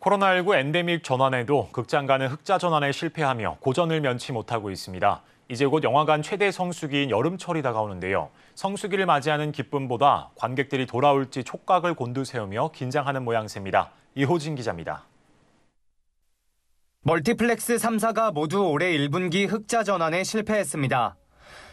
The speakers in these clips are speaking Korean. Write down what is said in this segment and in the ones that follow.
코로나19 엔데믹 전환에도 극장가는 흑자 전환에 실패하며 고전을 면치 못하고 있습니다. 이제 곧 영화관 최대 성수기인 여름철이 다가오는데요. 성수기를 맞이하는 기쁨보다 관객들이 돌아올지 촉각을 곤두세우며 긴장하는 모양새입니다. 이호진 기자입니다. 멀티플렉스 3사가 모두 올해 1분기 흑자 전환에 실패했습니다.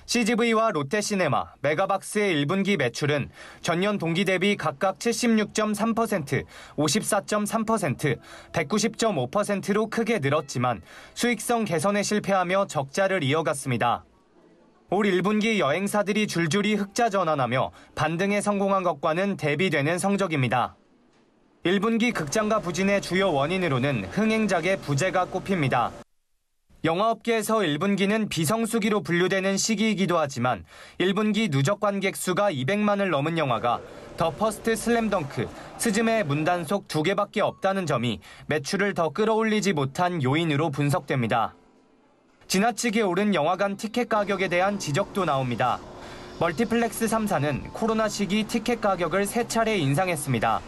CGV와 롯데시네마, 메가박스의 1분기 매출은 전년 동기 대비 각각 76.3%, 54.3%, 190.5%로 크게 늘었지만 수익성 개선에 실패하며 적자를 이어갔습니다. 올 1분기 여행사들이 줄줄이 흑자 전환하며 반등에 성공한 것과는 대비되는 성적입니다. 1분기 극장가 부진의 주요 원인으로는 흥행작의 부재가 꼽힙니다. 영화업계에서 1분기는 비성수기로 분류되는 시기이기도 하지만 1분기 누적 관객 수가 200만을 넘은 영화가 더 퍼스트 슬램덩크, 스즈메의 문단 속두 개밖에 없다는 점이 매출을 더 끌어올리지 못한 요인으로 분석됩니다. 지나치게 오른 영화관 티켓 가격에 대한 지적도 나옵니다. 멀티플렉스 3사는 코로나 시기 티켓 가격을 세 차례 인상했습니다.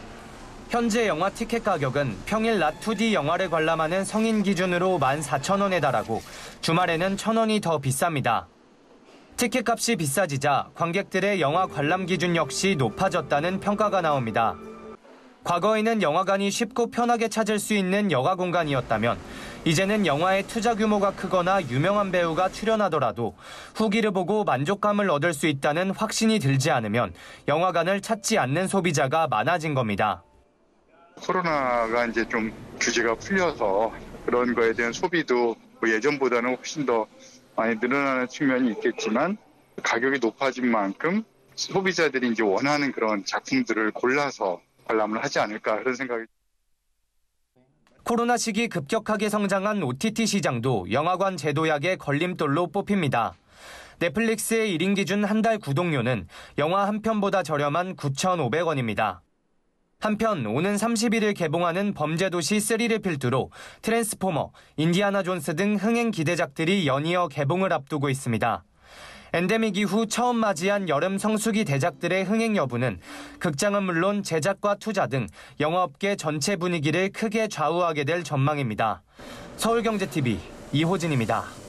현재 영화 티켓 가격은 평일 낮 2D 영화를 관람하는 성인 기준으로 14,000원에 달하고 주말에는 1,000원이 더 비쌉니다. 티켓 값이 비싸지자 관객들의 영화 관람 기준 역시 높아졌다는 평가가 나옵니다. 과거에는 영화관이 쉽고 편하게 찾을 수 있는 여가 공간이었다면 이제는 영화의 투자 규모가 크거나 유명한 배우가 출연하더라도 후기를 보고 만족감을 얻을 수 있다는 확신이 들지 않으면 영화관을 찾지 않는 소비자가 많아진 겁니다. 코로나가 이제 좀 규제가 풀려서 그런 거에 대한 소비도 뭐 예전보다는 훨씬 더 많이 늘어나는 측면이 있겠지만 가격이 높아진 만큼 소비자들이 이제 원하는 그런 작품들을 골라서 관람을 하지 않을까 그런 생각이 코로나 시기 급격하게 성장한 OTT 시장도 영화관 제도약의 걸림돌로 뽑힙니다. 넷플릭스의 1인 기준 한 달 구독료는 영화 한 편보다 저렴한 9,500원입니다. 한편 오는 31일 개봉하는 범죄도시 3를 필두로 트랜스포머, 인디아나 존스 등 흥행 기대작들이 연이어 개봉을 앞두고 있습니다. 엔데믹 이후 처음 맞이한 여름 성수기 대작들의 흥행 여부는 극장은 물론 제작과 투자 등 영화업계 전체 분위기를 크게 좌우하게 될 전망입니다. 서울경제TV 이호진입니다.